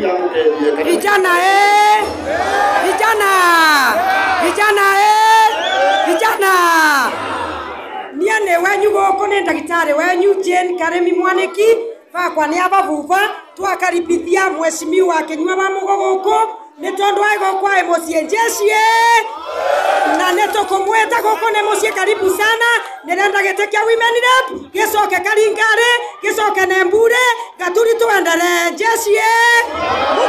Vijana eh! Vijana! Vijana eh! Vijana! Niane wenyu goko ni ndagitari wenyu Jane Karemi Mwaniki bakwa ni ababuba twakaribithia mheshimiwa Kinyua wa Muguguku ni tondu ai goko ai mosie njeci eh! na nä tå kå mwä ta gå kå nä må ciä karibu sana nä renda women tä kä a gä coke karingarä tulisoka na embure gaturi tuendarejecie